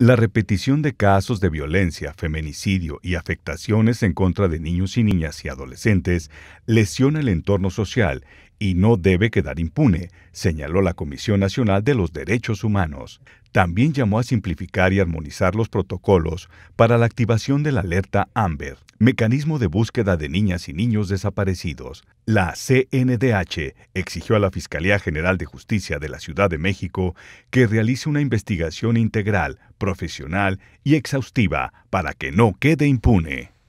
La repetición de casos de violencia, feminicidio y afectaciones en contra de niños y niñas y adolescentes lesiona el entorno social y no debe quedar impune, señaló la Comisión Nacional de los Derechos Humanos. También llamó a simplificar y armonizar los protocolos para la activación de la alerta AMBER, mecanismo de búsqueda de niñas y niños desaparecidos. La CNDH exigió a la Fiscalía General de Justicia de la Ciudad de México que realice una investigación integral, profesional y exhaustiva para que no quede impune.